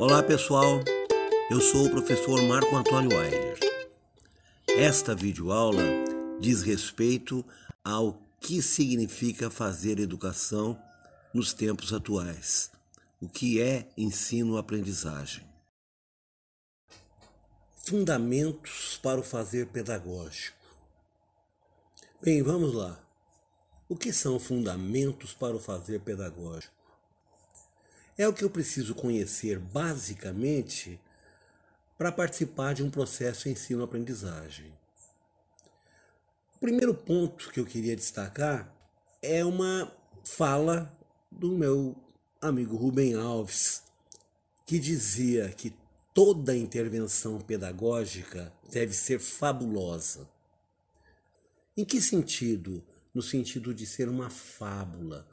Olá pessoal, eu sou o professor Marco Antônio Weiler. Esta videoaula diz respeito ao que significa fazer educação nos tempos atuais, o que é ensino-aprendizagem. Fundamentos para o fazer pedagógico. Bem, vamos lá. O que são fundamentos para o fazer pedagógico? É o que eu preciso conhecer basicamente para participar de um processo ensino-aprendizagem. O primeiro ponto que eu queria destacar é uma fala do meu amigo Rubem Alves, que dizia que toda intervenção pedagógica deve ser fabulosa. Em que sentido? No sentido de ser uma fábula.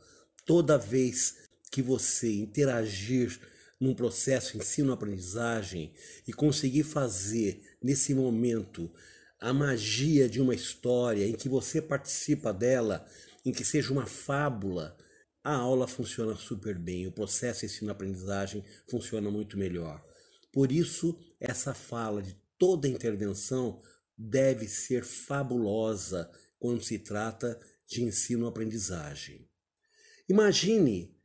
Toda vez que você interagir num processo ensino-aprendizagem e conseguir fazer nesse momento a magia de uma história em que você participa dela, em que seja uma fábula, a aula funciona super bem, o processo ensino-aprendizagem funciona muito melhor. Por isso, essa fala de toda intervenção deve ser fabulosa quando se trata de ensino-aprendizagem. Imagine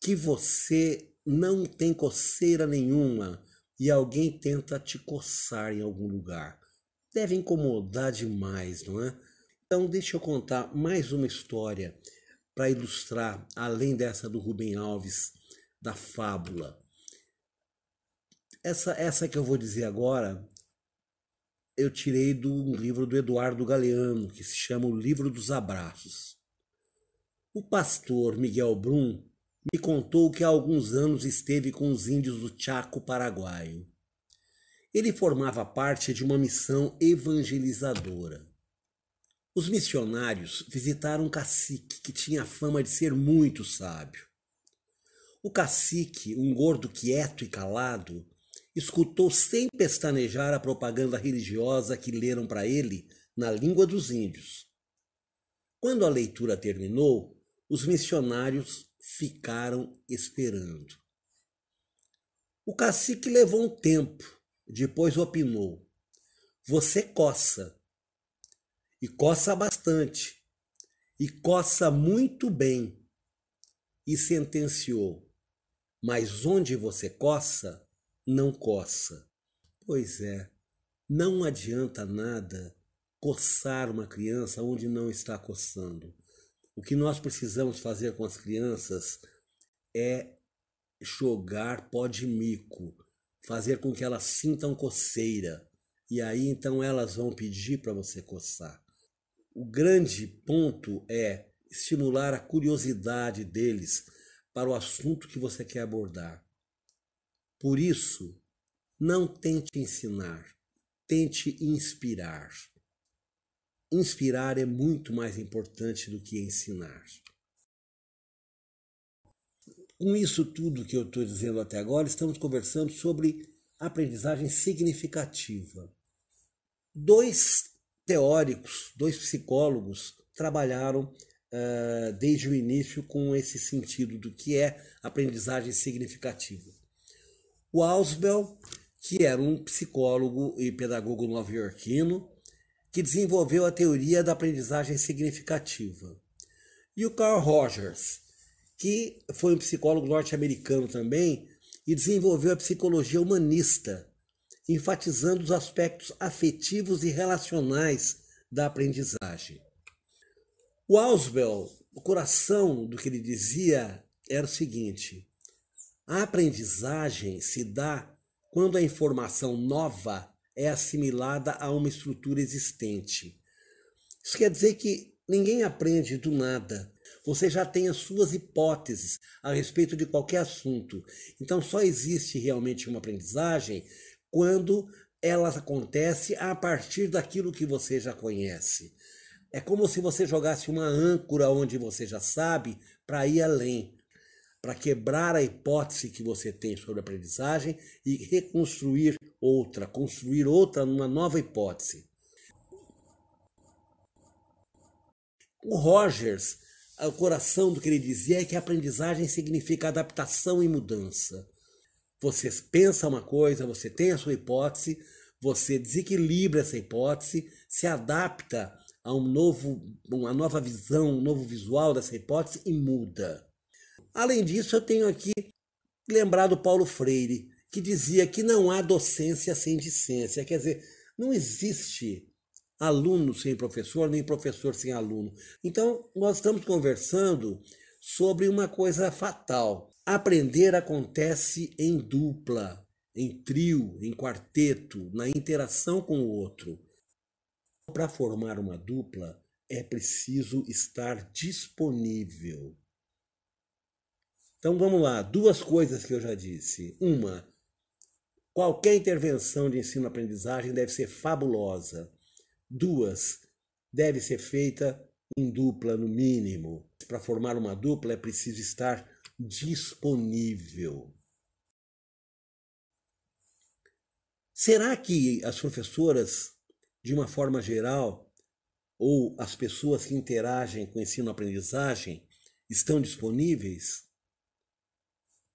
que você não tem coceira nenhuma e alguém tenta te coçar em algum lugar. Deve incomodar demais, não é? Então, deixa eu contar mais uma história para ilustrar, além dessa do Rubem Alves, da fábula. Essa, essa que eu vou dizer agora, eu tirei do um livro do Eduardo Galeano, que se chama O Livro dos Abraços. O pastor Miguel Brum me contou que há alguns anos esteve com os índios do Chaco paraguaio. Ele formava parte de uma missão evangelizadora. Os missionários visitaram um cacique que tinha a fama de ser muito sábio. O cacique, um gordo quieto e calado, escutou sem pestanejar a propaganda religiosa que leram para ele na língua dos índios. Quando a leitura terminou, os missionários ficaram esperando. O cacique levou um tempo, depois opinou: Você coça. E coça bastante. E coça muito bem. E sentenciou: Mas onde você coça, não coça. Pois é, não adianta nada coçar uma criança onde não está coçando. O que nós precisamos fazer com as crianças é jogar pó de mico, fazer com que elas sintam coceira. E aí então elas vão pedir para você coçar. O grande ponto é estimular a curiosidade deles para o assunto que você quer abordar. Por isso, não tente ensinar, tente inspirar inspirar é muito mais importante do que ensinar. Com isso tudo que eu estou dizendo até agora, estamos conversando sobre aprendizagem significativa. Dois teóricos, dois psicólogos trabalharam uh, desde o início com esse sentido do que é aprendizagem significativa. O Ausbel, que era um psicólogo e pedagogo nova-iorquino, que desenvolveu a teoria da aprendizagem significativa. E o Carl Rogers, que foi um psicólogo norte-americano também e desenvolveu a psicologia humanista, enfatizando os aspectos afetivos e relacionais da aprendizagem. O Auswell, o coração do que ele dizia era o seguinte: a aprendizagem se dá quando a informação nova é assimilada a uma estrutura existente. Isso quer dizer que ninguém aprende do nada. Você já tem as suas hipóteses a respeito de qualquer assunto. Então só existe realmente uma aprendizagem quando ela acontece a partir daquilo que você já conhece. É como se você jogasse uma âncora onde você já sabe para ir além para quebrar a hipótese que você tem sobre a aprendizagem e reconstruir outra, construir outra numa nova hipótese. O Rogers, o coração do que ele dizia é que a aprendizagem significa adaptação e mudança. Você pensa uma coisa, você tem a sua hipótese, você desequilibra essa hipótese, se adapta a um novo, uma nova visão, um novo visual dessa hipótese e muda. Além disso, eu tenho aqui lembrado Paulo Freire, que dizia que não há docência sem discência. Quer dizer, não existe aluno sem professor, nem professor sem aluno. Então, nós estamos conversando sobre uma coisa fatal. Aprender acontece em dupla, em trio, em quarteto, na interação com o outro. Para formar uma dupla, é preciso estar disponível. Então vamos lá, duas coisas que eu já disse. Uma, qualquer intervenção de ensino-aprendizagem deve ser fabulosa. Duas, deve ser feita em dupla, no mínimo. Para formar uma dupla é preciso estar disponível. Será que as professoras, de uma forma geral, ou as pessoas que interagem com ensino-aprendizagem, estão disponíveis?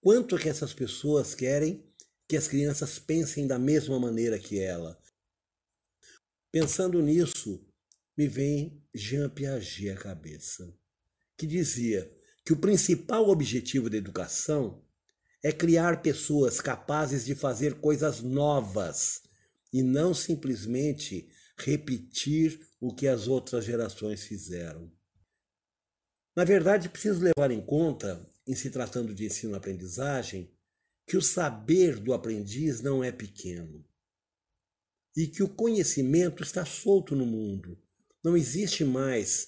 quanto que essas pessoas querem que as crianças pensem da mesma maneira que ela. Pensando nisso, me vem Jean Piaget à cabeça, que dizia que o principal objetivo da educação é criar pessoas capazes de fazer coisas novas e não simplesmente repetir o que as outras gerações fizeram. Na verdade, preciso levar em conta em se tratando de ensino-aprendizagem, que o saber do aprendiz não é pequeno e que o conhecimento está solto no mundo. Não existe mais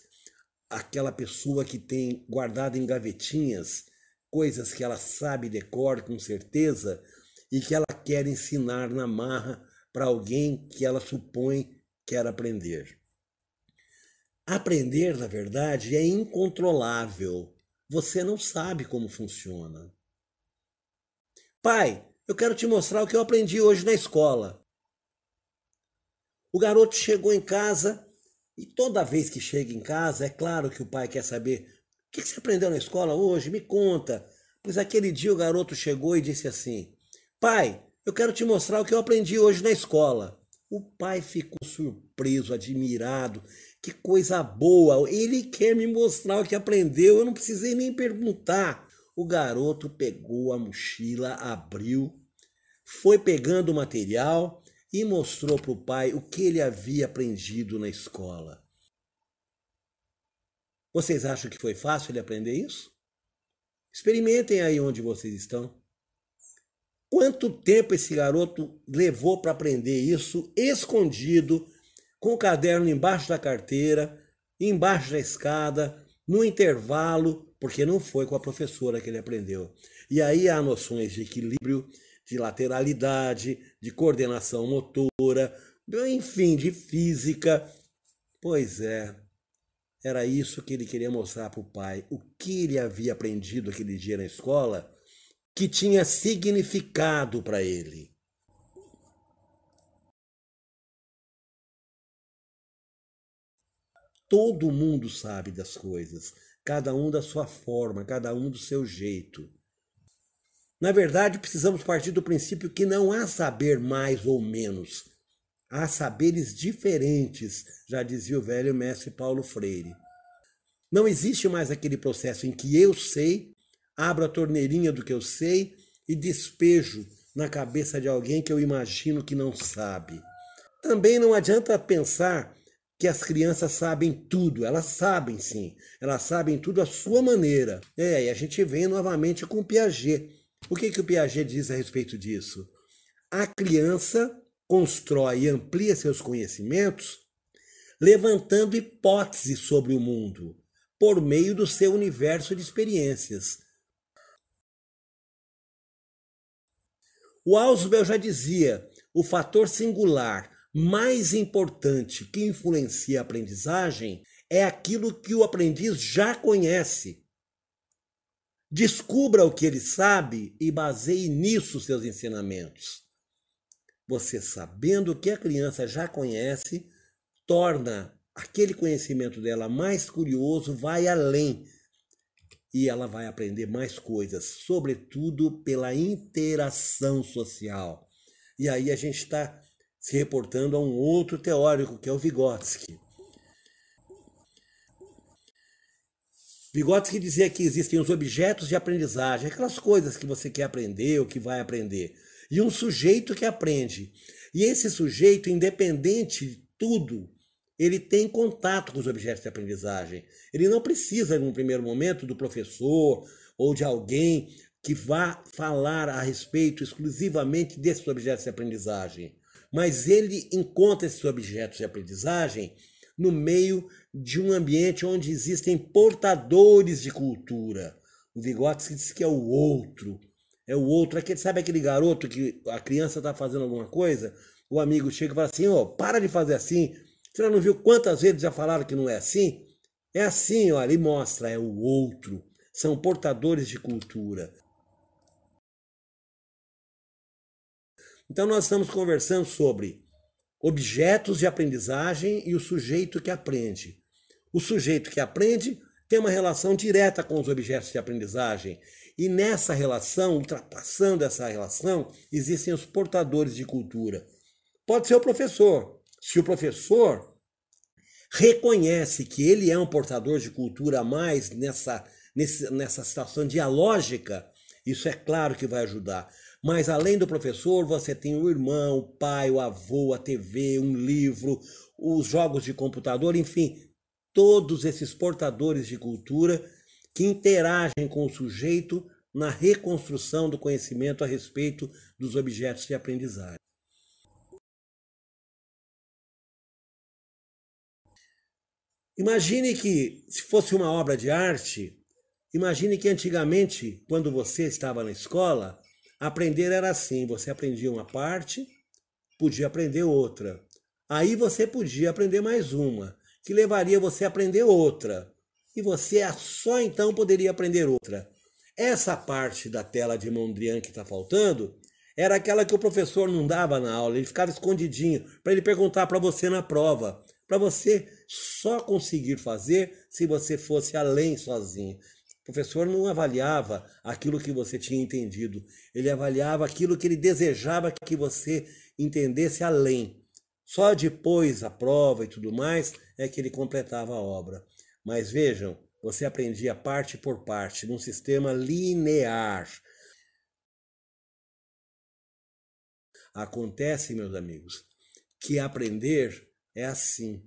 aquela pessoa que tem guardado em gavetinhas coisas que ela sabe de cor com certeza e que ela quer ensinar na marra para alguém que ela supõe quer aprender. Aprender, na verdade, é incontrolável você não sabe como funciona. Pai, eu quero te mostrar o que eu aprendi hoje na escola. O garoto chegou em casa e toda vez que chega em casa, é claro que o pai quer saber: o que você aprendeu na escola hoje? Me conta. Pois aquele dia o garoto chegou e disse assim: Pai, eu quero te mostrar o que eu aprendi hoje na escola. O pai ficou surpreso, admirado. Que coisa boa! Ele quer me mostrar o que aprendeu, eu não precisei nem perguntar. O garoto pegou a mochila, abriu, foi pegando o material e mostrou para o pai o que ele havia aprendido na escola. Vocês acham que foi fácil ele aprender isso? Experimentem aí onde vocês estão. Quanto tempo esse garoto levou para aprender isso, escondido, com o caderno embaixo da carteira, embaixo da escada, no intervalo, porque não foi com a professora que ele aprendeu. E aí há noções de equilíbrio, de lateralidade, de coordenação motora, enfim, de física. Pois é, era isso que ele queria mostrar para o pai, o que ele havia aprendido aquele dia na escola que tinha significado para ele. Todo mundo sabe das coisas, cada um da sua forma, cada um do seu jeito. Na verdade, precisamos partir do princípio que não há saber mais ou menos. Há saberes diferentes, já dizia o velho mestre Paulo Freire. Não existe mais aquele processo em que eu sei abro a torneirinha do que eu sei e despejo na cabeça de alguém que eu imagino que não sabe. Também não adianta pensar que as crianças sabem tudo, elas sabem sim, elas sabem tudo à sua maneira. É, e a gente vem novamente com o Piaget. O que, que o Piaget diz a respeito disso? A criança constrói e amplia seus conhecimentos levantando hipóteses sobre o mundo por meio do seu universo de experiências. O Ausubel já dizia: o fator singular mais importante que influencia a aprendizagem é aquilo que o aprendiz já conhece. Descubra o que ele sabe e baseie nisso seus ensinamentos. Você sabendo o que a criança já conhece, torna aquele conhecimento dela mais curioso, vai além e ela vai aprender mais coisas, sobretudo pela interação social. E aí a gente está se reportando a um outro teórico, que é o Vygotsky. Vygotsky dizia que existem os objetos de aprendizagem, aquelas coisas que você quer aprender ou que vai aprender, e um sujeito que aprende. E esse sujeito, independente de tudo, ele tem contato com os objetos de aprendizagem. Ele não precisa, num primeiro momento, do professor ou de alguém que vá falar a respeito exclusivamente desses objetos de aprendizagem. Mas ele encontra esses objetos de aprendizagem no meio de um ambiente onde existem portadores de cultura. O Vygotsky diz que é o outro. É o outro. Aquele, sabe aquele garoto que a criança está fazendo alguma coisa? O amigo chega e fala assim: ó, oh, para de fazer assim, senhora não viu quantas vezes já falaram que não é assim? É assim, olha, e mostra, é o outro. São portadores de cultura. Então, nós estamos conversando sobre objetos de aprendizagem e o sujeito que aprende. O sujeito que aprende tem uma relação direta com os objetos de aprendizagem. E nessa relação, ultrapassando essa relação, existem os portadores de cultura. Pode ser o professor, se o professor reconhece que ele é um portador de cultura a mais nessa, nessa situação dialógica, isso é claro que vai ajudar. Mas além do professor, você tem o irmão, o pai, o avô, a TV, um livro, os jogos de computador, enfim, todos esses portadores de cultura que interagem com o sujeito na reconstrução do conhecimento a respeito dos objetos de aprendizagem. Imagine que, se fosse uma obra de arte, imagine que antigamente, quando você estava na escola, aprender era assim: você aprendia uma parte, podia aprender outra. Aí você podia aprender mais uma, que levaria você a aprender outra. E você só então poderia aprender outra. Essa parte da tela de Mondrian que está faltando era aquela que o professor não dava na aula, ele ficava escondidinho para ele perguntar para você na prova para você só conseguir fazer se você fosse além sozinho. O professor não avaliava aquilo que você tinha entendido, ele avaliava aquilo que ele desejava que você entendesse além. Só depois a prova e tudo mais é que ele completava a obra. Mas vejam, você aprendia parte por parte, num sistema linear. Acontece, meus amigos, que aprender é assim.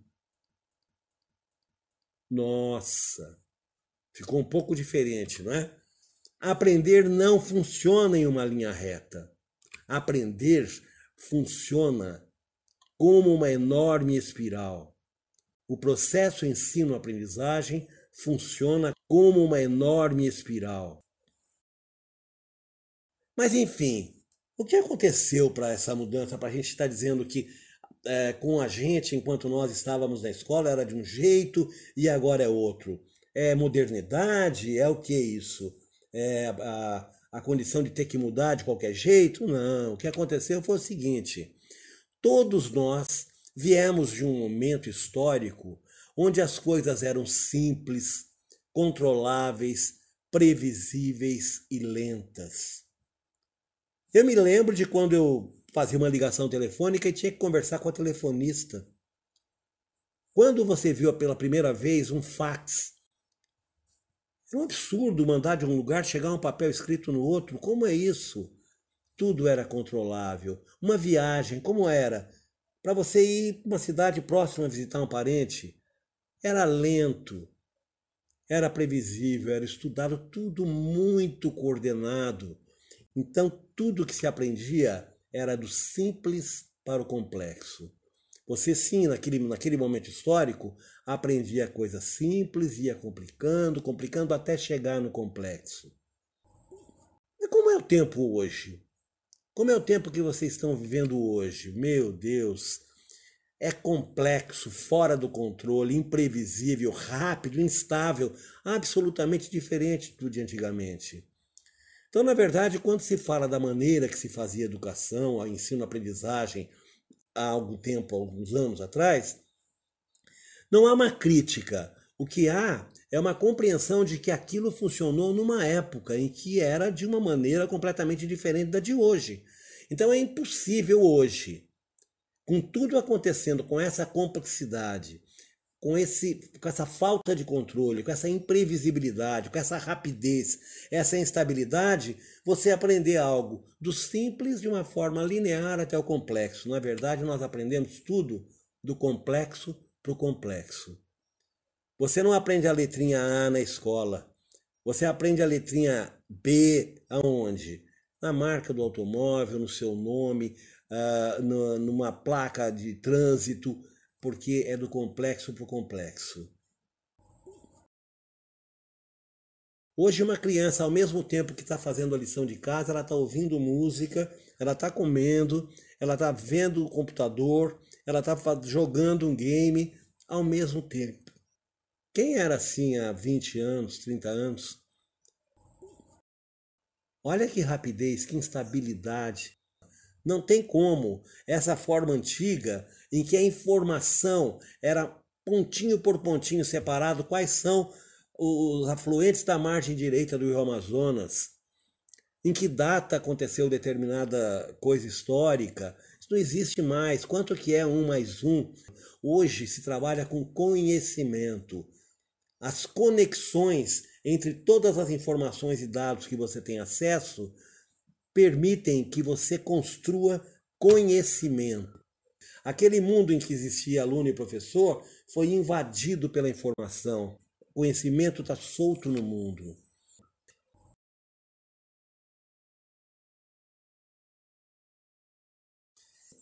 Nossa, ficou um pouco diferente, não é? Aprender não funciona em uma linha reta. Aprender funciona como uma enorme espiral. O processo ensino-aprendizagem funciona como uma enorme espiral. Mas enfim, o que aconteceu para essa mudança, para a gente estar tá dizendo que é, com a gente enquanto nós estávamos na escola era de um jeito e agora é outro. É modernidade? É o que isso? É a, a condição de ter que mudar de qualquer jeito? Não. O que aconteceu foi o seguinte: todos nós viemos de um momento histórico onde as coisas eram simples, controláveis, previsíveis e lentas. Eu me lembro de quando eu fazia uma ligação telefônica e tinha que conversar com a telefonista. Quando você viu pela primeira vez um fax? É um absurdo mandar de um lugar chegar um papel escrito no outro. Como é isso? Tudo era controlável. Uma viagem, como era? Para você ir para uma cidade próxima visitar um parente, era lento, era previsível, era estudado, tudo muito coordenado. Então, tudo que se aprendia era do simples para o complexo. Você sim, naquele, naquele momento histórico, aprendia coisas simples, ia complicando, complicando até chegar no complexo. E como é o tempo hoje? Como é o tempo que vocês estão vivendo hoje? Meu Deus, é complexo, fora do controle, imprevisível, rápido, instável, absolutamente diferente do de antigamente. Então, na verdade, quando se fala da maneira que se fazia educação, a ensino-aprendizagem há algum tempo, alguns anos atrás, não há uma crítica. O que há é uma compreensão de que aquilo funcionou numa época em que era de uma maneira completamente diferente da de hoje. Então é impossível hoje, com tudo acontecendo, com essa complexidade, com, esse, com essa falta de controle, com essa imprevisibilidade, com essa rapidez, essa instabilidade, você aprender algo do simples de uma forma linear até o complexo. Na verdade, nós aprendemos tudo do complexo para o complexo. Você não aprende a letrinha A na escola. Você aprende a letrinha B aonde? Na marca do automóvel, no seu nome, ah, numa placa de trânsito, porque é do complexo para o complexo. Hoje, uma criança, ao mesmo tempo que está fazendo a lição de casa, ela está ouvindo música, ela está comendo, ela está vendo o computador, ela está jogando um game ao mesmo tempo. Quem era assim há 20 anos, 30 anos? Olha que rapidez, que instabilidade. Não tem como. Essa forma antiga em que a informação era pontinho por pontinho separado quais são os afluentes da margem direita do Rio Amazonas, em que data aconteceu determinada coisa histórica. Isso não existe mais. Quanto que é um mais um? Hoje se trabalha com conhecimento. As conexões entre todas as informações e dados que você tem acesso permitem que você construa conhecimento. Aquele mundo em que existia aluno e professor foi invadido pela informação. O conhecimento está solto no mundo.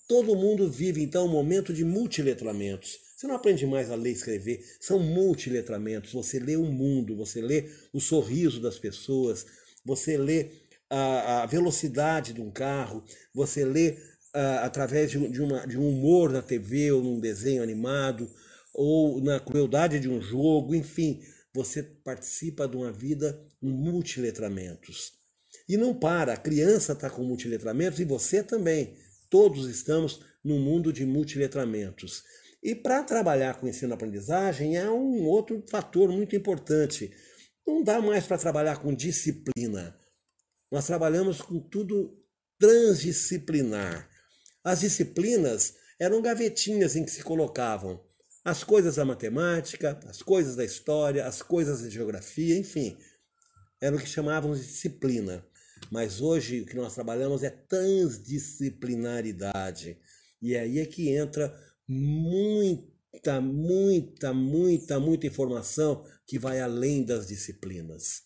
Todo mundo vive então um momento de multiletramentos. Você não aprende mais a ler e escrever, são multiletramentos. Você lê o mundo, você lê o sorriso das pessoas, você lê a, a velocidade de um carro, você lê ah, através de, de, uma, de um humor na TV ou num desenho animado ou na crueldade de um jogo, enfim, você participa de uma vida em multiletramentos. E não para, a criança está com multiletramentos e você também. Todos estamos num mundo de multiletramentos. E para trabalhar com ensino-aprendizagem há é um outro fator muito importante. Não dá mais para trabalhar com disciplina. Nós trabalhamos com tudo transdisciplinar. As disciplinas eram gavetinhas em que se colocavam as coisas da matemática, as coisas da história, as coisas da geografia, enfim. Era o que chamavam de disciplina. Mas hoje o que nós trabalhamos é transdisciplinaridade. E é aí é que entra muita, muita, muita, muita informação que vai além das disciplinas.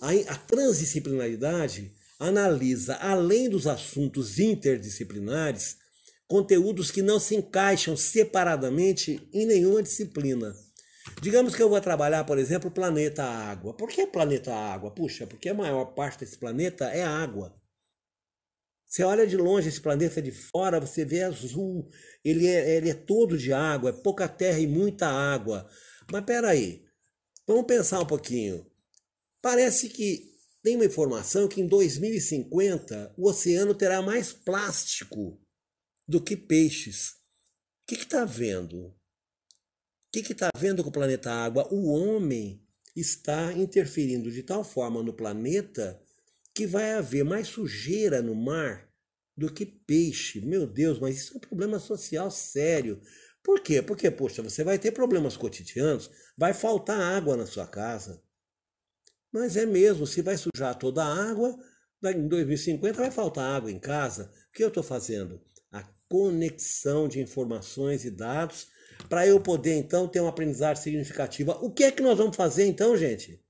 A, transdisciplinaridade analisa, além dos assuntos interdisciplinares, conteúdos que não se encaixam separadamente em nenhuma disciplina. Digamos que eu vou trabalhar, por exemplo, o planeta água. Por que planeta água? Puxa, porque a maior parte desse planeta é água. Você olha de longe esse planeta de fora, você vê azul, ele é, ele é todo de água, é pouca terra e muita água. Mas peraí, vamos pensar um pouquinho. Parece que tem uma informação que em 2050 o oceano terá mais plástico do que peixes. O que está vendo? O que está vendo com o planeta água? O homem está interferindo de tal forma no planeta que vai haver mais sujeira no mar do que peixe. Meu Deus, mas isso é um problema social sério. Por quê? Porque, poxa, você vai ter problemas cotidianos, vai faltar água na sua casa, mas é mesmo, se vai sujar toda a água, em 2050 vai faltar água em casa. O que eu estou fazendo? A conexão de informações e dados para eu poder então ter uma aprendizagem significativa. O que é que nós vamos fazer então, gente?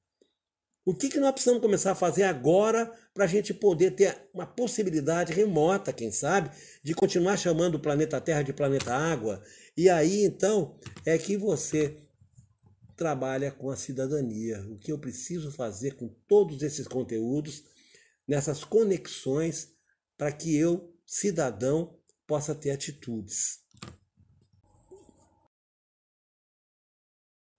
O que, que nós precisamos começar a fazer agora para a gente poder ter uma possibilidade remota, quem sabe, de continuar chamando o planeta Terra de planeta Água? E aí então é que você trabalha com a cidadania. O que eu preciso fazer com todos esses conteúdos, nessas conexões, para que eu, cidadão, possa ter atitudes.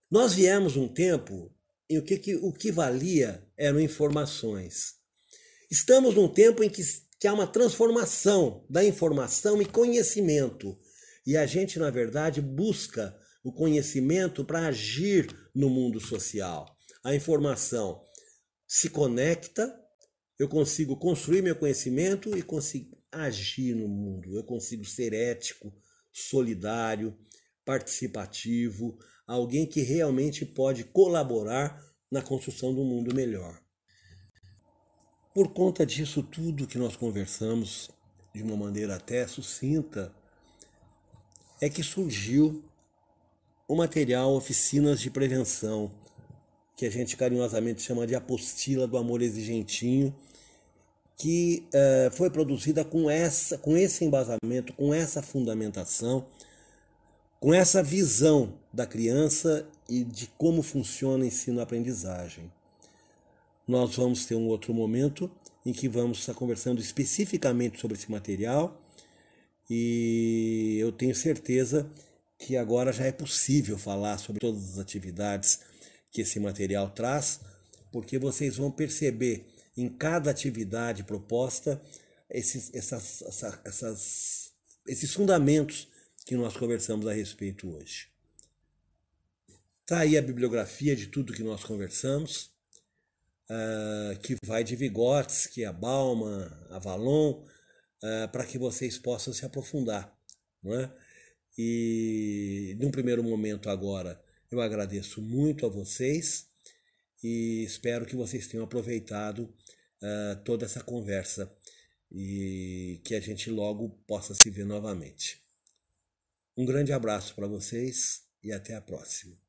Nós viemos um tempo em que, que o que valia eram informações. Estamos num tempo em que, que há uma transformação da informação e conhecimento. E a gente, na verdade, busca o conhecimento para agir no mundo social. A informação se conecta, eu consigo construir meu conhecimento e consigo agir no mundo, eu consigo ser ético, solidário, participativo, alguém que realmente pode colaborar na construção do mundo melhor. Por conta disso tudo que nós conversamos de uma maneira até sucinta, é que surgiu o material Oficinas de Prevenção, que a gente carinhosamente chama de Apostila do Amor Exigentinho, que eh, foi produzida com, essa, com esse embasamento, com essa fundamentação, com essa visão da criança e de como funciona o ensino-aprendizagem. Nós vamos ter um outro momento em que vamos estar conversando especificamente sobre esse material e eu tenho certeza que agora já é possível falar sobre todas as atividades que esse material traz, porque vocês vão perceber em cada atividade proposta esses, essas, essa, essas, esses fundamentos que nós conversamos a respeito hoje. Está aí a bibliografia de tudo que nós conversamos, uh, que vai de Vygotsky, é a Bauman, a Valon, uh, ah, para que vocês possam se aprofundar. Não é? E num primeiro momento agora, eu agradeço muito a vocês e espero que vocês tenham aproveitado uh, toda essa conversa e que a gente logo possa se ver novamente. Um grande abraço para vocês e até a próxima.